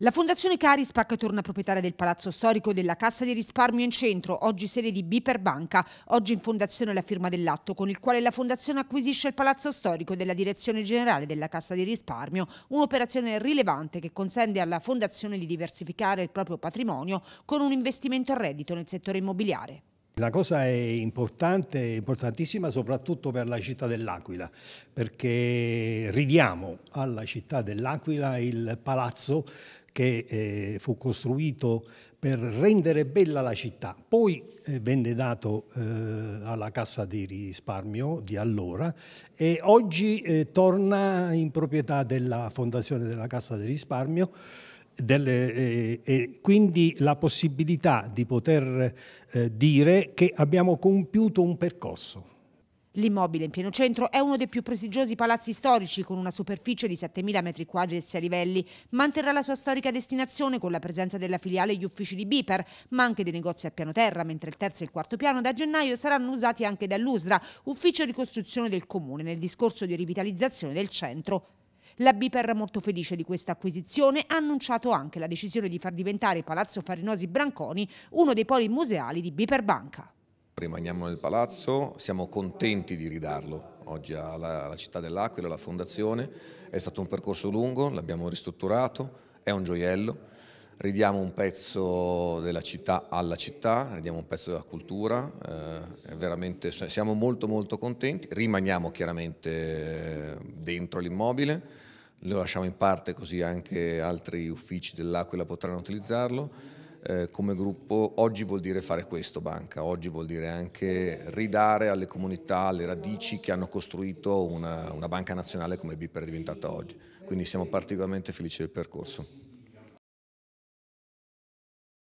La Fondazione Carispac torna proprietaria del palazzo storico della Cassa di risparmio in centro, oggi sede di Biperbanca, oggi in fondazione la firma dell'atto con il quale la Fondazione acquisisce il palazzo storico della Direzione Generale della Cassa di risparmio, un'operazione rilevante che consente alla Fondazione di diversificare il proprio patrimonio con un investimento a reddito nel settore immobiliare. La cosa è importante, importantissima soprattutto per la città dell'Aquila, perché ridiamo alla città dell'Aquila il palazzo che eh, fu costruito per rendere bella la città. Poi eh, venne dato eh, alla Cassa di risparmio di allora e oggi eh, torna in proprietà della Fondazione della Cassa di risparmio. Delle, eh, eh, quindi la possibilità di poter eh, dire che abbiamo compiuto un percorso. L'immobile in pieno centro è uno dei più prestigiosi palazzi storici con una superficie di 7.000 m2 e 6 livelli. Manterrà la sua storica destinazione con la presenza della filiale e gli uffici di Biper, ma anche dei negozi a piano terra, mentre il terzo e il quarto piano da gennaio saranno usati anche dall'USRA, ufficio di costruzione del comune, nel discorso di rivitalizzazione del centro. La Biper, molto felice di questa acquisizione, ha annunciato anche la decisione di far diventare Palazzo Farinosi Branconi uno dei poli museali di Biper Banca rimaniamo nel palazzo, siamo contenti di ridarlo oggi alla, alla città dell'Aquila, alla fondazione, è stato un percorso lungo, l'abbiamo ristrutturato, è un gioiello, ridiamo un pezzo della città alla città, ridiamo un pezzo della cultura, eh, veramente siamo molto molto contenti, rimaniamo chiaramente eh, dentro l'immobile, lo lasciamo in parte così anche altri uffici dell'Aquila potranno utilizzarlo eh, come gruppo oggi vuol dire fare questo banca, oggi vuol dire anche ridare alle comunità, le radici che hanno costruito una, una banca nazionale come BIPER è diventata oggi. Quindi siamo particolarmente felici del percorso.